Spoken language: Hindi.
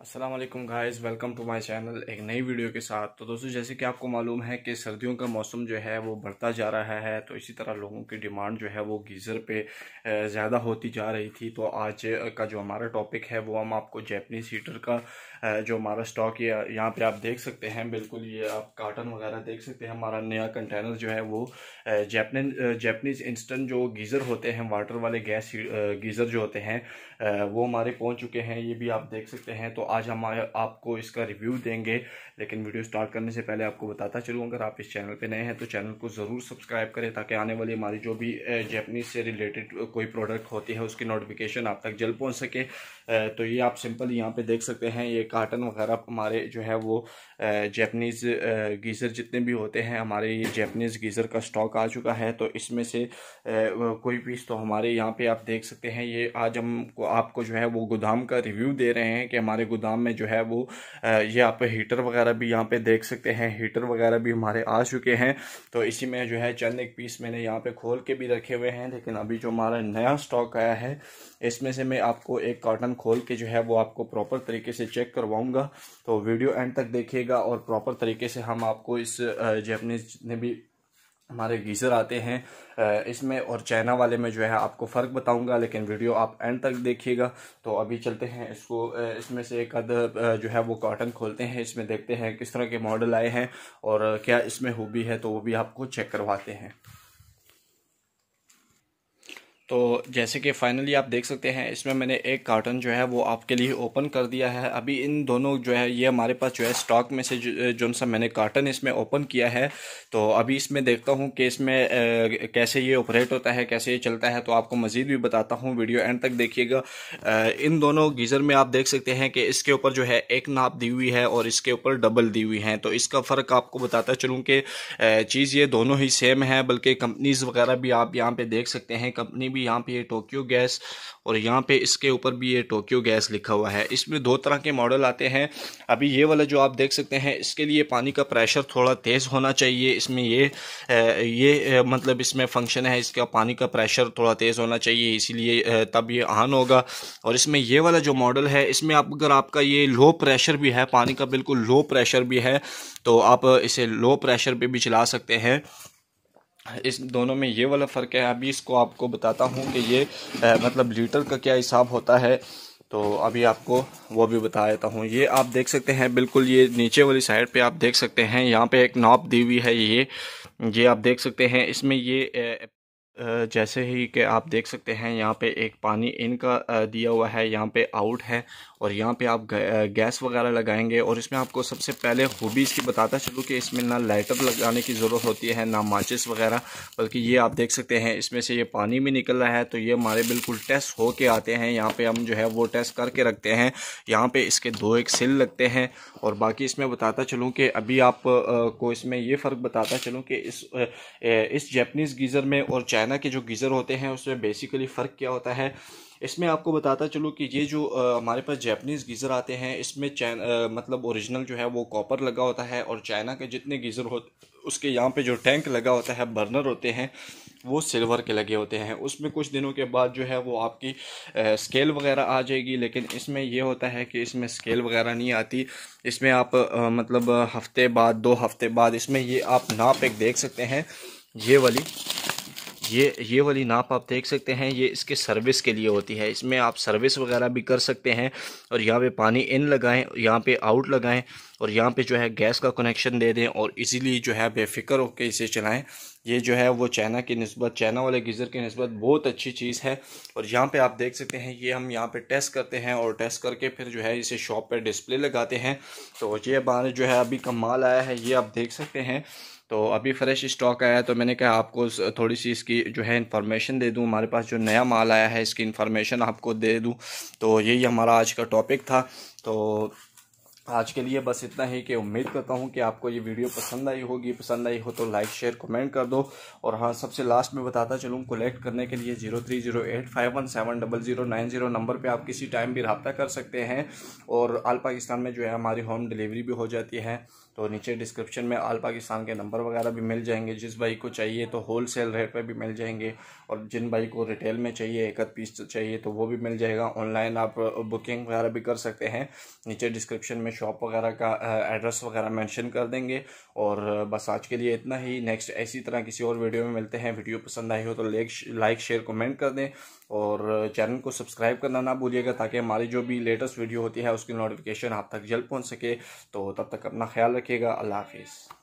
Aslam guys welcome to my channel एक नई वीडियो के साथ तो दोस्तों जैसे कि आपको मालूम है कि सर्दियों का मौसम जो है वो बढ़ता जा रहा है तो इसी तरह लोगों की डिमांड जो है वो गीज़र पे ज़्यादा होती जा रही थी तो आज का जो हमारा टॉपिक है वो हम आपको जैपनीज हीटर का जो हमारा स्टॉक है यहाँ पर आप देख सकते हैं बिल्कुल ये आप कार्टन वगैरह देख सकते हैं हमारा नया कंटेनर जो है वो जैपन जैपनीज़ इंस्टेंट जो गीज़र होते हैं वाटर वाले गैस गीज़र जो होते हैं वो हमारे पहुँच चुके हैं ये भी आप देख सकते हैं तो आज हम आपको इसका रिव्यू देंगे लेकिन वीडियो स्टार्ट करने से पहले आपको बताता चलूँ अगर आप इस चैनल पे नए हैं तो चैनल को ज़रूर सब्सक्राइब करें ताकि आने वाली हमारी जो भी जैपनीज से रिलेटेड कोई प्रोडक्ट होती है उसकी नोटिफिकेशन आप तक जल्द पहुँच सके तो ये आप सिंपल यहाँ पर देख सकते हैं ये कार्टन वगैरह हमारे जो है वो जैपनीज़ गीज़र जितने भी होते हैं हमारे ये जैपनीज़ गीज़र का स्टॉक आ चुका है तो इसमें से कोई पीस तो हमारे यहाँ पे आप देख सकते हैं ये आज हम आपको जो है वो गोदाम का रिव्यू दे रहे हैं कि हमारे गोदाम में जो है वो ये आप हीटर वगैरह भी यहाँ पे देख सकते हैं हीटर वगैरह भी हमारे आ चुके हैं तो इसी में जो है चंद एक पीस मैंने यहाँ पे खोल के भी रखे हुए हैं लेकिन अभी जो हमारा नया स्टॉक आया है इसमें से मैं आपको एक कार्टन खोल के जो है वो आपको प्रॉपर तरीके से चेक करवाऊँगा तो वीडियो एंड तक देखिएगा और प्रॉपर तरीके से हम आपको इस जैपनीज जितने भी हमारे गीज़र आते हैं इसमें और चाइना वाले में जो है आपको फ़र्क बताऊंगा लेकिन वीडियो आप एंड तक देखिएगा तो अभी चलते हैं इसको इसमें से एक अद जो है वो कॉटन खोलते हैं इसमें देखते हैं किस तरह के मॉडल आए हैं और क्या इसमें हुबी है तो वो भी आपको चेक करवाते हैं तो जैसे कि फाइनली आप देख सकते हैं इसमें मैंने एक कार्टन जो है वो आपके लिए ओपन कर दिया है अभी इन दोनों जो है ये हमारे पास जो है स्टॉक में से जो सा मैंने कार्टन इसमें ओपन किया है तो अभी इसमें देखता हूँ कि इसमें कैसे ये ऑपरेट होता है कैसे ये चलता है तो आपको मज़ीद भी बताता हूँ वीडियो एंड तक देखिएगा इन दोनों गीज़र में आप देख सकते हैं कि इसके ऊपर जो है एक नाप दी हुई है और इसके ऊपर डबल दी हुई है तो इसका फ़र्क आपको बताता चलूँ कि चीज़ ये दोनों ही सेम है बल्कि कंपनीज़ वगैरह भी आप यहाँ पर देख सकते हैं कंपनी भी भी यहाँ पे ये टोक्यो गैस और यहाँ पे इसके ऊपर भी ये टोक्यो गैस लिखा हुआ है इसमें दो तरह के मॉडल आते हैं अभी ये वाला जो आप देख सकते हैं इसके लिए पानी का प्रेशर थोड़ा तेज़ होना चाहिए इसमें ये ये मतलब इसमें फंक्शन है इसका पानी का प्रेशर थोड़ा तेज़ होना चाहिए इसीलिए तब ये आन होगा और इसमें ये वाला जो मॉडल है इसमें आप अगर आपका ये लो प्रेशर भी है पानी का बिल्कुल लो प्रेशर भी है तो आप इसे लो प्रेशर पर भी चला सकते हैं इस दोनों में ये वाला फ़र्क है अभी इसको आपको बताता हूँ कि ये आ, मतलब लीटर का क्या हिसाब होता है तो अभी आपको वो भी बता देता हूँ ये आप देख सकते हैं बिल्कुल ये नीचे वाली साइड पे आप देख सकते हैं यहाँ पे एक नॉप दी हुई है ये ये आप देख सकते हैं इसमें ये जैसे ही कि आप देख सकते हैं यहाँ पे एक पानी इनका दिया हुआ है यहाँ पे आउट है और यहाँ पे आप गैस वगैरह लगाएंगे और इसमें आपको सबसे पहले हॉबीज़ की बताता चलूँ कि इसमें ना लाइटर लगाने की ज़रूरत होती है ना माचिस वगैरह बल्कि ये आप देख सकते हैं इसमें से ये पानी भी निकल रहा है तो ये हमारे बिल्कुल टेस्ट हो के आते हैं यहाँ पर हम जो है वो टेस्ट करके रखते हैं यहाँ पर इसके दो एक सिल लगते हैं और बाकी इसमें बताता चलूँ कि अभी आप को इसमें यह फ़र्क बताता चलूँ कि इस इस जैपनीज़ गीज़र में और चाइना चाइना के जो गीज़र होते हैं उसमें बेसिकली फ़र्क क्या होता है इसमें आपको बताता चलूँ कि ये जो हमारे पास जैपनीज़ गीज़र आते हैं इसमें चाइना मतलब ओरिजिनल जो है वो कॉपर लगा होता है और चाइना के जितने गीज़र हो उसके यहाँ पे जो टैंक लगा होता है बर्नर होते हैं वो सिल्वर के लगे होते हैं उसमें कुछ दिनों के बाद जो है वो आपकी आ, स्केल वगैरह आ जाएगी लेकिन इसमें यह होता है कि इसमें स्केल वगैरह नहीं आती इसमें आप आ, मतलब हफ्ते बाद दो हफ्ते बाद इसमें ये आप नाप एक देख सकते हैं ये वाली ये ये वाली नाप आप देख सकते हैं ये इसके सर्विस के लिए होती है इसमें आप सर्विस वगैरह भी कर सकते हैं और यहाँ पे पानी इन लगाएं यहाँ पे आउट लगाएं और यहाँ पे जो है गैस का कनेक्शन दे दें और इजीली जो है बेफिक्र होकर इसे चलाएं ये जो है वो चाइना की नस्बत चाइना वाले गीज़र की नस्बत बहुत अच्छी चीज़ है और यहाँ पर आप देख सकते हैं ये हम यहाँ पर टेस्ट करते हैं और टेस्ट करके फिर जो है इसे शॉप पर डिस्प्ले लगाते हैं तो ये बार जो है अभी कमाल माल आया है ये आप देख सकते हैं तो अभी फ़्रेश स्टॉक आया है तो मैंने कहा आपको थोड़ी सी इसकी जो है इन्फॉर्मेशन दे दूँ हमारे पास जो नया माल आया है इसकी इन्फॉर्मेशन आपको दे दूँ तो यही हमारा आज का टॉपिक था तो आज के लिए बस इतना ही कि उम्मीद करता हूँ कि आपको ये वीडियो पसंद आई होगी पसंद आई हो तो लाइक शेयर कमेंट कर दो और हाँ सबसे लास्ट में बताता चलूँ कलेक्ट करने के लिए zero three zero eight five one seven double zero nine zero number पे आप किसी टाइम भी रबता कर सकते हैं और आल पाकिस्तान में जो है हमारी होम डिलीवरी भी हो जाती है तो नीचे डिस्क्रिप्शन में आल पाकिस्तान के नंबर वगैरह भी मिल जाएंगे जिस भाई को चाहिए तो होल सेल रेट पर भी मिल जाएंगे और जिन भाई को रिटेल में चाहिए एक आध पीस चाहिए तो वो भी मिल जाएगा ऑनलाइन आप बुकिंग वगैरह भी कर सकते हैं नीचे डिस्क्रिप्शन में शॉप वगैरह का एड्रेस वगैरह मेंशन कर देंगे और बस आज के लिए इतना ही नेक्स्ट ऐसी तरह किसी और वीडियो में मिलते हैं वीडियो पसंद आई हो तो लाइक शेयर कमेंट कर दें और चैनल को सब्सक्राइब करना ना भूलिएगा ताकि हमारी जो भी लेटेस्ट वीडियो होती है उसकी नोटिफिकेशन आप तक जल्द पहुँच सके तो तब तक अपना ख्याल रखिएगा अल्लाह हाफिज़